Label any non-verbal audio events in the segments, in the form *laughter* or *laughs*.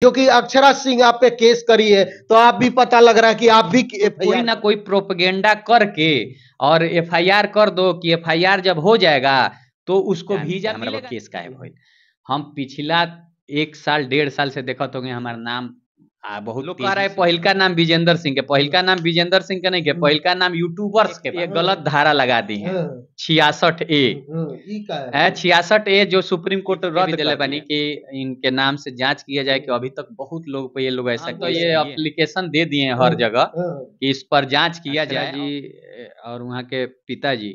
क्योंकि अक्षरा सिंह आप पे केस करी है तो आप भी पता लग रहा है कि आप भी कोई ना कोई प्रोपगेंडा करके और एफआईआर कर दो कि एफआईआर जब हो जाएगा तो उसको वीजा मतलब केस का है हम पिछला एक साल डेढ़ साल से देखा तो हमारा नाम आ बहुत लोग कह रहा है नाम विजेंद्र सिंह के का नाम विजेंद्र सिंह के नहीं के हम्म। का नाम यूट्यूबर्स के ये गलत हम्म। धारा लगा दी है हम्म। छियासठ ए है छियासठ ए जो सुप्रीम कोर्ट तो रद्द दिले बनी कि इनके नाम से जांच किया जाए कि अभी तक बहुत लोग पे ये लोग ऐसा हाँ, तो ये अप्लीकेशन दे दिए हर जगह की इस पर जांच किया जाए जी और वहाँ के पिताजी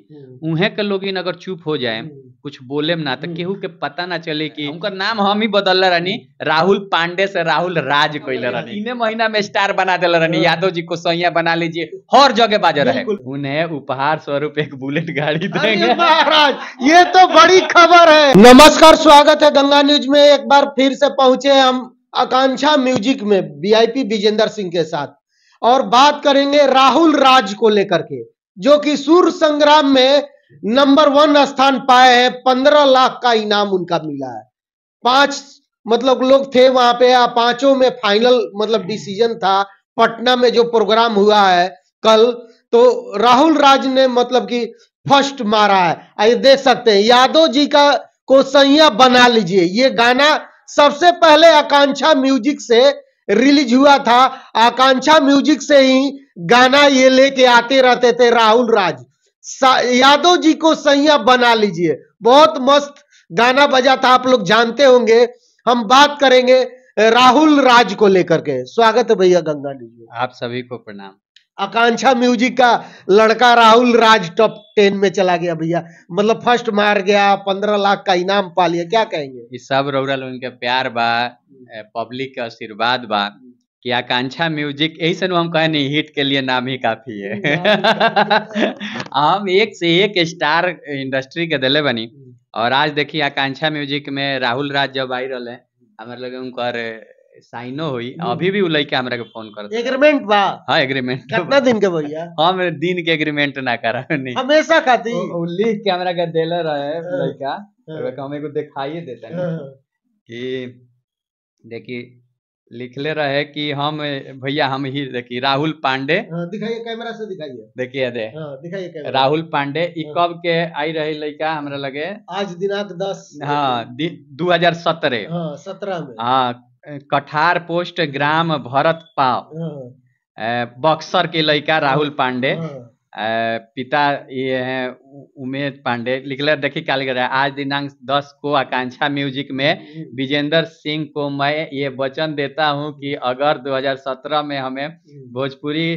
उन्हें के लोग अगर चुप हो जाए कुछ बोले ना तो केहू के पता ना चले कि उनका नाम हम ही बदल रहा राहुल पांडे से राहुल राज कैले रहनी महीना में स्टार बना दिल रहनी हाँ। यादव जी को सैया बना लीजिए हर जगह बाजर है उन्हें उपहार स्वरूप एक बुलेट गाड़ी देंगे महाराज ये तो बड़ी खबर है नमस्कार स्वागत है गंगा न्यूज में एक बार फिर से पहुंचे हम आकांक्षा म्यूजिक में वीआईपी विजेंद्र सिंह के साथ और बात करेंगे राहुल राज को लेकर के जो कि सूर संग्राम में नंबर वन स्थान पाए हैं पंद्रह लाख का इनाम उनका मिला है पांच मतलब लोग थे वहां पे पांचों में फाइनल मतलब डिसीजन था पटना में जो प्रोग्राम हुआ है कल तो राहुल राज ने मतलब कि फर्स्ट मारा है आइए देख सकते हैं यादव जी का को संया बना लीजिए ये गाना सबसे पहले आकांक्षा म्यूजिक से रिलीज हुआ था आकांक्षा म्यूजिक से ही गाना ये लेके आते रहते थे राहुल राज यादव जी को संया बना लीजिए बहुत मस्त गाना बजा था आप लोग जानते होंगे हम बात करेंगे राहुल राज को लेकर के स्वागत है भैया गंगा जी आप सभी को प्रणाम आकांक्षा म्यूजिक का लड़का राहुल राज टॉप टेन में चला गया भैया मतलब फर्स्ट मार गया पंद्रह लाख का इनाम पा लिया क्या कहेंगे सब रौरा लोगों प्यार बा पब्लिक हम्म। का आशीर्वाद बा हम्म। कि आकांक्षा म्यूजिक यही ऐसा हम कहे नहीं हिट के लिए नाम ही काफी है *laughs* हम एक से एक स्टार इंडस्ट्री के दिले बनी हम्म। और आज देखिए आकांक्षा म्यूजिक में राहुल राज जब आई रहे हमारे लगे उनकर साइनो हुई हम्म। अभी भी उलई के हमरा के फोन कर एग्रीमेंट बा हां एग्रीमेंट कितना दिन के भैया हम दिन के एग्रीमेंट ना करा नहीं हमेशा खाती उ लिख के हमरा के देले रहे हाँ। लड़का तो हमें को दिखाइए देता है हाँ। कि देखिए लिखले रहे कि हम भैया हम ही देखिए राहुल पांडे हाँ, दिखाइए कैमरा से दिखाइए देखिए दे हाँ, दिखाइए राहुल पांडे इ हाँ। कब के आई रहे लड़का हमारे लगे आज दिनांक दस हाँ दू हजार सत्रह सत्रह में हाँ कठार पोस्ट ग्राम भरत पाव बक्सर के लड़का राहुल पांडे पिता ये हैं उमेश पांडे लिखला देखिए क्या लिख रहा है आज दिनांक 10 को आकांक्षा म्यूजिक में हम्म। विजेंद्र सिंह को मैं ये वचन देता हूँ कि अगर 2017 में हमें हम्म। भोजपुरी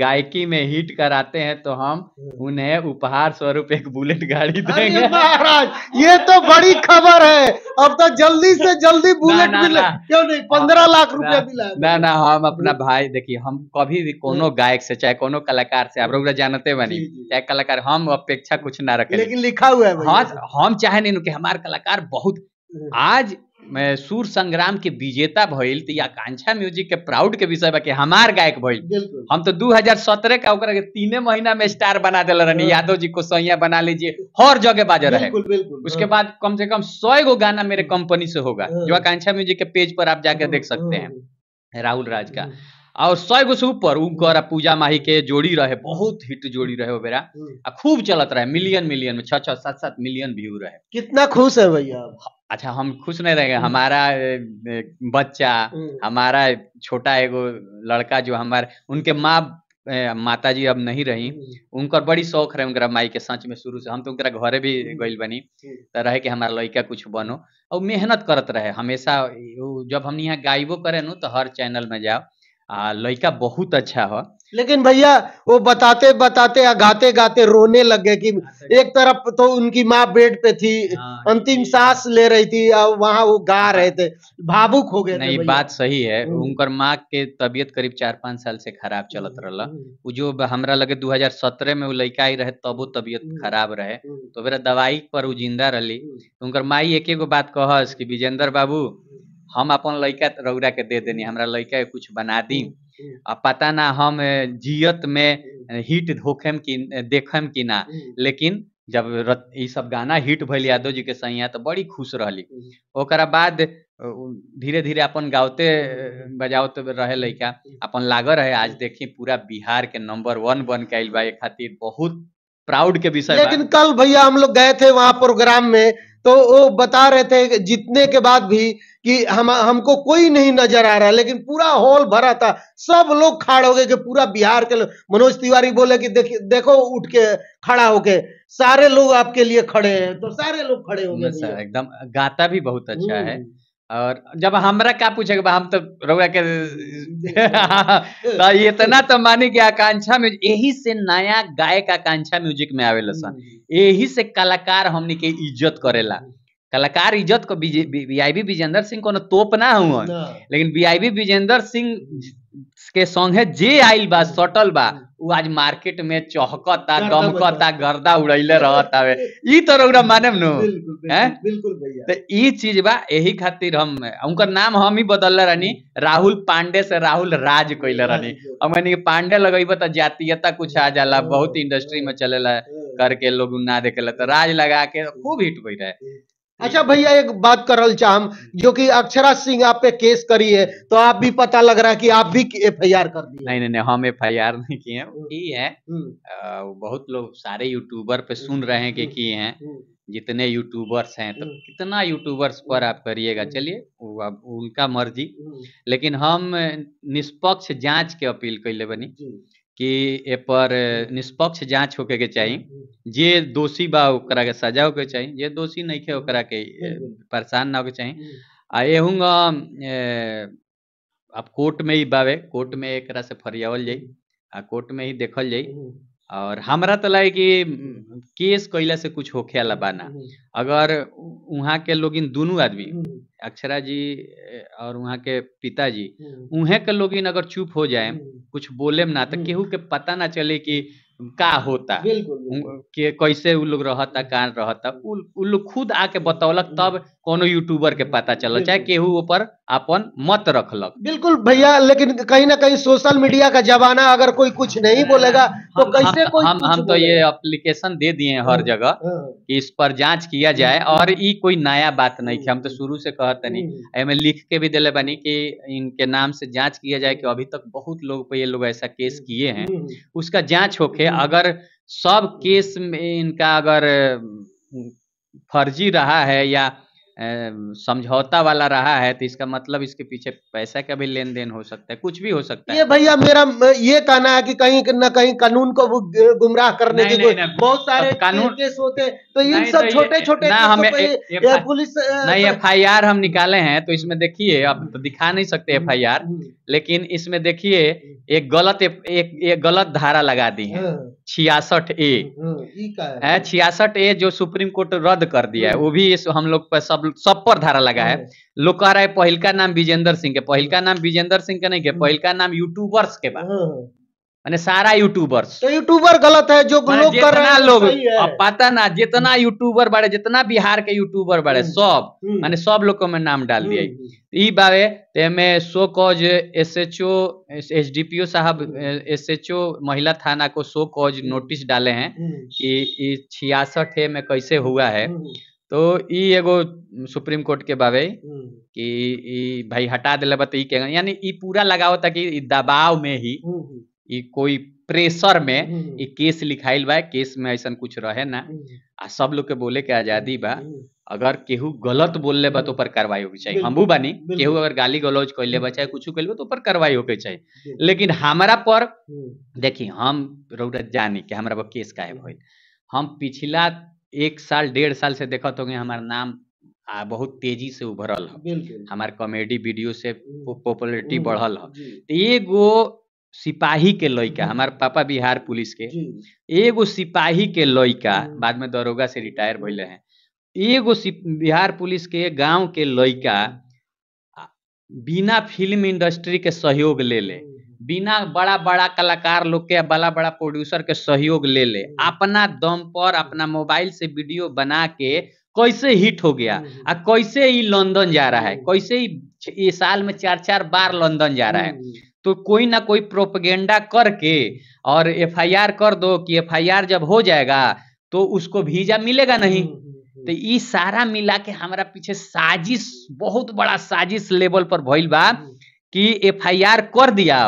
गायकी में हिट कराते हैं तो हम हम्म। उन्हें उपहार स्वरूप एक बुलेट गाड़ी देंगे महाराज ये तो बड़ी खबर है अब तो जल्दी से जल्दी बुलेट मिले क्यों नहीं पंद्रह हाँ, लाख रुपया मिला ना ना हम अपना भाई देखिए हम कभी भी कोनो हम्म। गायक से चाहे कोनो कलाकार से आप लोग जानते बनी चाहे कलाकार हम अपेक्षा कुछ ना रखे लेकिन लिखा हुआ है हाँ हम चाहे नहीं हमारे कलाकार बहुत हम्म। आज सुर संग्राम के विजेता भइल तो आकांक्षा म्यूजिक के प्राउड के विषय बा कि हमार गायक भइल हम तो 2017 का ओकरा के तीने महीना में स्टार बना देल रहनी हाँ। यादव जी को सैया बना लीजिए हर जगह बाज रहे बिल्कुल, बिल्कुल, उसके हाँ। बाद कम से कम सौ गो गाना मेरे कंपनी हाँ। से होगा जो आकांक्षा म्यूजिक के पेज पर आप जाकर देख सकते हैं राहुल राज का और सौ गो से ऊपर उनकर पूजा माही के जोड़ी रहे बहुत हिट जोड़ी रहे बेरा हम्म। आ खूब चलत रहे मिलियन मिलियन में छह छह सात सात मिलियन व्यू रहे कितना खुश है भैया अच्छा हम खुश नहीं रहेंगे हम्म। हमारा बच्चा हम्म। हमारा छोटा एगो लड़का जो हमारे उनके माँ माता जी अब नहीं रही उनकर बड़ी शौक रहे उनका माई के सच में शुरू से हम तो उनका घरे भी गई बनी तो रहे कि हमारा लड़का कुछ बनो और मेहनत करत रहे हमेशा जब हम यहाँ गायबो करे नु तो हर चैनल में जाओ आ, लड़का बहुत अच्छा हो लेकिन भैया वो बताते बताते गाते गाते रोने गए कि एक तरफ तो उनकी माँ बेड पे थी हाँ, अंतिम सांस ले रही थी और वहाँ वो गा रहे थे भावुक हो गए नहीं बात सही है हम्म। उनकर माँ के तबियत करीब चार पाँच साल से खराब चलत हम्म, रहा हम्म। वो जो हमरा लगे 2017 में वो लड़का ही रहे तब वो तबियत खराब रहे तो मेरा दवाई पर वो जिंदा रही उनकर माई एक एगो बात कहस की विजेंद्र बाबू हम अपन लड़का रौरा के दे देनी हमारा लड़का कुछ बना दी हम्म, हम्म। आ पता ना हम जियत में हम्म। हिट धोखेम की देखम की ना लेकिन जब ये सब गाना हिट भैल यादव जी के सैया तो बड़ी खुश रही बाद धीरे धीरे अपन गाते बजावते रहे लड़का अपन लागल रहे आज देखी पूरा बिहार के नंबर वन बन के आयल बा खातिर बहुत प्राउड के विषय लेकिन कल भैया हम लोग गए थे वहां प्रोग्राम में तो वो बता रहे थे जीतने के बाद भी कि हम हमको कोई नहीं नजर आ रहा लेकिन पूरा हॉल भरा था सब लोग खड़ा हो गए कि पूरा बिहार के मनोज तिवारी बोले कि देख, देखो उठ के खड़ा होके सारे लोग आपके लिए खड़े हैं तो सारे लोग खड़े हो गए एकदम गाता भी बहुत अच्छा है हम्म। और जब हमरा क्या पूछेगा हम तो रोगा के *laughs* तो इतना तो मानी की आकांक्षा में यही से नया गायक आकांक्षा म्यूजिक में आवेल सन यही हम्म। से कलाकार हमने के इज्जत करेला हम्म। कलाकार इज्जत को बीआईबी विजेंद्र सिंह को तोप ना हुआ ना। लेकिन बीआईबी विजेंद्र सिंह के सॉन्ग है जे आइल बा सटल बा वो आज मार्केट में चौहकता दमकता गर्दा उड़ैले रहता हवे इ तरह ओकरा माने नो हैं बिल्कुल भैया तो ई चीज बा यही खातिर हम उनका नाम हम ही बदल ले रहनी राहुल पांडे से राहुल राज कइले रहनी हमनी पांडे लगइबे त जातीयता कुछ आ जाला बहुत इंडस्ट्री में चलेला करके लोग ना देखेला तो राज लगा के खूब हिट भई रहे अच्छा भैया एक बात कर चाहम जो कि अक्षरा सिंह आप पे केस करी है तो आप भी पता लग रहा है कि आप भी एफ आई आर कर दिए नहीं नहीं हम एफ आई आर नहीं किए की है हम्म। बहुत लोग सारे यूट्यूबर पे सुन रहे हैं कि हम्म, किए हैं हम्म। जितने यूट्यूबर्स हैं तो कितना यूट्यूबर्स पर आप करिएगा चलिए अब उनका मर्जी लेकिन हम निष्पक्ष जांच के अपील कर ले बनी कि ए पर निष्पक्ष जांच होके के चाहिए जे दोषी बा ओकरा के सजा होके चाहिए जे दोषी नहीं के ओकरा के परेशान ना होके चाहिए आ एहूँग अब कोर्ट में ही बावे कोर्ट में एकरा से फरियावल जाई आ कोर्ट में ही देखल जाई और हमारा तो लगे कि केस कैला से कुछ होखे वाला बाना हम्म। अगर वहाँ के लोग इन दोनों आदमी हम्म। अक्षरा जी और वहाँ के पिताजी हम्म। उन्हें के लोग इन अगर चुप हो जाए कुछ बोले ना तो केहू के पता ना चले कि का होता के कैसे उ लोग रहता का रहता उ लोग खुद आके बतौलक तब कोनो यूट्यूबर के पता चल चाहे केहू ऊपर अपन मत रखलक बिल्कुल भैया लेकिन कहीं ना कहीं सोशल मीडिया का जमाना अगर कोई कुछ नहीं हाँ, बोलेगा तो कैसे कोई हम हम तो ये एप्लीकेशन दे दिए हैं हर हाँ, जगह हाँ। कि इस पर जांच किया जाए और ये कोई नया बात नहीं है हम तो शुरू से कहतनी एमे लिख के भी दिले बनी कि इनके नाम से जांच किया जाए कि अभी तक बहुत लोग पे ये लोग ऐसा केस हम्म, किए हैं हम्म, हम्म। उसका जांच होके हम्म। अगर सब केस में इनका अगर फर्जी रहा है या समझौता वाला रहा है तो इसका मतलब इसके पीछे पैसा का भी लेन देन हो सकता है कुछ भी हो सकता है ये भैया मेरा ये कहना है कि कहीं न कहीं कानून को गुमराह करने की बहुत सारे कानून केस होते तो इन सब छोटे तो छोटे हमें पुलिस नहीं एफ आई आर हम निकाले हैं तो इसमें देखिए अब तो दिखा नहीं सकते हम्म, एफ आई आर हम्म। लेकिन इसमें देखिए एक गलत एक गलत धारा लगा दी है हाँ। छियासठ ए हाँ, हाँ, छियासठ ए जो सुप्रीम कोर्ट रद्द कर दिया है हम्म। वो भी हम लोग पर सब सब पर धारा लगा है हाँ। लोग कह रहा है का नाम विजेंद्र सिंह के पहल का हाँ। नाम विजेंद्र सिंह के नहीं के हाँ। पहल का नाम यूट्यूबर्स के बाद मैंने सारा यूट्यूबर्स तो यूट्यूबर गलत है जो लोग कर रहे हैं लोग अब पता ना जितना हम्म। यूट्यूबर बड़े जितना बिहार के यूट्यूबर बड़े हम्म। सब मैंने हम्म। सब लोगों में नाम डाल दिया ई बारे ते में सो कॉज S H O S D P O साहब एस एच ओ महिला थाना को सो कॉज नोटिस डाले हैं कि छियासठ है में कैसे हुआ है तो एगो सुप्रीम कोर्ट के बावे हम्म। कि भाई हटा दिल बत तो के यानी पूरा लगाओ कि दबाव में ही हम्म, हम्म। कोई प्रेशर में केस लिखाइल बा केस में ऐसा कुछ रहे ना आ सब लोग के बोले के आजादी बा अगर केहू गलत बोल बा तो पर कार्रवाई होके चाहिए हमू बानी केहू अगर गाली गलौज कर बा चाहे कुछ ले तो पर कार्रवाई होके चाहिए लेकिन हमारा पर देखी हम रौरत जानी कि हमारा पर केस है भाई हम पिछला एक साल डेढ़ साल से देखा तो हमार नाम आ बहुत तेजी से उभरल है हमार कॉमेडी वीडियो से हम्म। पॉपुलरिटी हम्म। बढ़ल है तो एगो सिपाही के लड़का हमारे हम्म। पापा बिहार पुलिस के एगो सिपाही के लड़का बाद में दरोगा से रिटायर भैले हैं एगो बिहार पुलिस के गांव के लड़का बिना फिल्म इंडस्ट्री के सहयोग ले ले बिना बड़ा-बड़ा कलाकार लोग के बड़ा-बड़ा प्रोड्यूसर के सहयोग ले ले हम्म। अपना दम पर अपना मोबाइल से वीडियो बना के कैसे हिट हो गया हम्म, हम्म। आ कैसे ही लंदन जा रहा है कैसे ये साल में चार चार बार लंदन जा रहा है तो कोई ना कोई प्रोपगेंडा करके और एफआईआर कर दो कि एफआईआर जब हो जाएगा तो उसको वीजा मिलेगा नहीं तो ये सारा मिला के हमारा पीछे साजिश बहुत बड़ा साजिश लेवल पर भैल बा कि एफआईआर कर दिया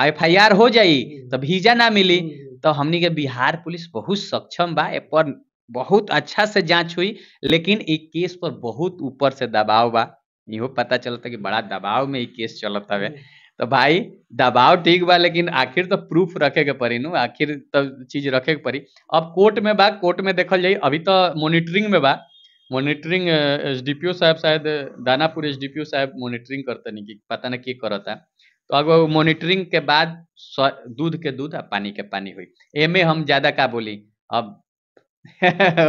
एफ आई आर हो जाई तो वीजा ना मिली हम्म, हम्म। तो हमने के बिहार पुलिस बहुत सक्षम बा ए पर बहुत अच्छा से जांच हुई लेकिन एक केस पर बहुत ऊपर से दबाव बा इहो पता चलता कि बड़ा दबाव में एक केस चलत हवे हम्म। तो भाई दबाव ठीक बा लेकिन आखिर तो प्रूफ रखे के पड़ी न आखिर तो चीज रखे के पड़ी अब कोर्ट में बा कोर्ट में देखल जाए अभी तो मॉनिटरिंग में बा मॉनिटरिंग एस डी ओ साहब शायद Danapur S D P O साहब मॉनिटरिंग करते नहीं कि पता ना की करता तो अगर मॉनिटरिंग के बाद दूध के दूध और पानी के पानी हुई एमे हम ज्यादा का बोली अब *laughs*